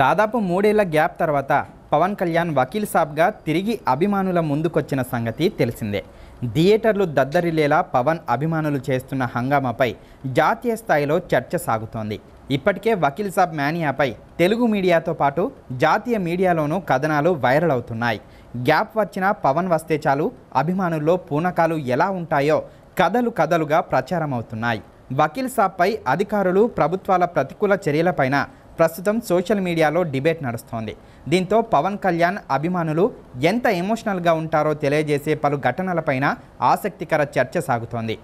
దాదాపు మూడేళ్ల గ్యాప్ తర్వాత పవన్ కళ్యాణ్ వకీల్ సాబ్గా తిరిగి అభిమానుల ముందుకొచ్చిన సంగతి తెలిసిందే థియేటర్లు దద్దరిలేలా పవన్ అభిమానులు చేస్తున్న హంగామాపై జాతీయ స్థాయిలో చర్చ సాగుతోంది ఇప్పటికే వకీల్ సాబ్ మేనియాపై తెలుగు మీడియాతో పాటు జాతీయ మీడియాలోనూ కథనాలు వైరల్ అవుతున్నాయి గ్యాప్ వచ్చినా పవన్ వస్తే చాలు అభిమానుల్లో పూనకాలు ఎలా ఉంటాయో కథలు కథలుగా ప్రచారం అవుతున్నాయి వకీల్ సాబ్పై అధికారులు ప్రభుత్వాల ప్రతికూల చర్యలపైన ప్రస్తుతం సోషల్ మీడియాలో డిబేట్ నడుస్తోంది దీంతో పవన్ కళ్యాణ్ అభిమానులు ఎంత ఎమోషనల్గా ఉంటారో తెలియజేసే పలు ఘటనలపైన ఆసక్తికర చర్చ సాగుతోంది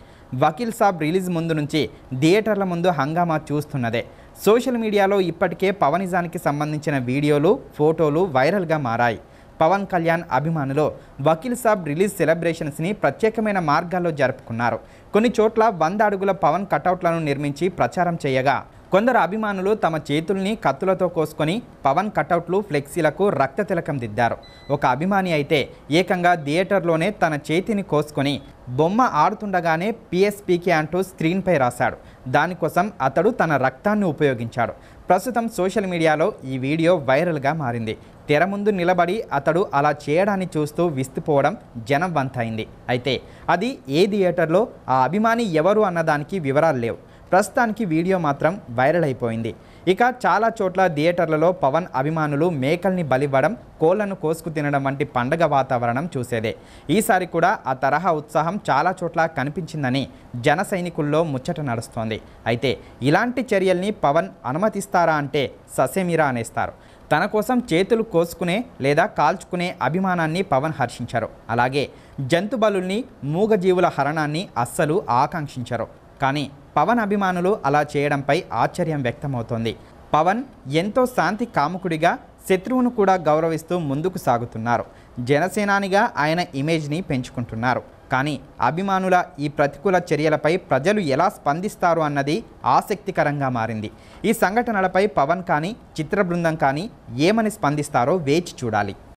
వకీల్ సాబ్ రిలీజ్ ముందు నుంచి థియేటర్ల ముందు హంగామా చూస్తున్నదే సోషల్ మీడియాలో ఇప్పటికే పవనిజానికి సంబంధించిన వీడియోలు ఫోటోలు వైరల్గా మారాయి పవన్ కళ్యాణ్ అభిమానులు వకీల్ సాబ్ రిలీజ్ సెలబ్రేషన్స్ని ప్రత్యేకమైన మార్గాల్లో జరుపుకున్నారు కొన్ని చోట్ల వంద అడుగుల పవన్ కటౌట్లను నిర్మించి ప్రచారం చేయగా కొందరు అభిమానులు తమ చేతుల్ని కత్తులతో కోసుకొని పవన్ కటౌట్లు ఫ్లెక్సీలకు రక్త తిలకం దిద్దారు ఒక అభిమాని అయితే ఏకంగా థియేటర్లోనే తన చేతిని కోసుకొని బొమ్మ ఆడుతుండగానే పిఎస్పీకి అంటూ స్క్రీన్పై రాశాడు దానికోసం అతడు తన రక్తాన్ని ఉపయోగించాడు ప్రస్తుతం సోషల్ మీడియాలో ఈ వీడియో వైరల్గా మారింది తెర ముందు నిలబడి అతడు అలా చేయడాన్ని చూస్తూ విస్తుపోవడం జనం వంతైంది అయితే అది ఏ థియేటర్లో ఆ అభిమాని ఎవరు అన్నదానికి వివరాలు లేవు ప్రస్తుతానికి వీడియో మాత్రం వైరల్ అయిపోయింది ఇక చాలా చోట్ల థియేటర్లలో పవన్ అభిమానులు మేకల్ని బలివ్వడం కోళ్లను కోసుకు తినడం వంటి పండగ వాతావరణం చూసేదే ఈసారి కూడా ఆ తరహా ఉత్సాహం చాలా చోట్ల కనిపించిందని జన సైనికుల్లో ముచ్చట నడుస్తోంది అయితే ఇలాంటి చర్యల్ని పవన్ అనుమతిస్తారా అంటే ససేమిరా అనేస్తారు తన కోసం చేతులు కోసుకునే లేదా కాల్చుకునే అభిమానాన్ని పవన్ హర్షించారు అలాగే జంతుబలుల్ని మూగజీవుల హరణాన్ని అస్సలు ఆకాంక్షించరు కానీ పవన్ అభిమానులు అలా చేయడంపై ఆశ్చర్యం వ్యక్తమవుతోంది పవన్ ఎంతో శాంతి కాముకుడిగా శత్రువును కూడా గౌరవిస్తూ ముందుకు సాగుతున్నారు జనసేనానిగా ఆయన ఇమేజ్ని పెంచుకుంటున్నారు కానీ అభిమానుల ఈ ప్రతికూల చర్యలపై ప్రజలు ఎలా స్పందిస్తారు అన్నది ఆసక్తికరంగా మారింది ఈ సంఘటనలపై పవన్ కానీ చిత్ర బృందం కానీ ఏమని స్పందిస్తారో వేచి చూడాలి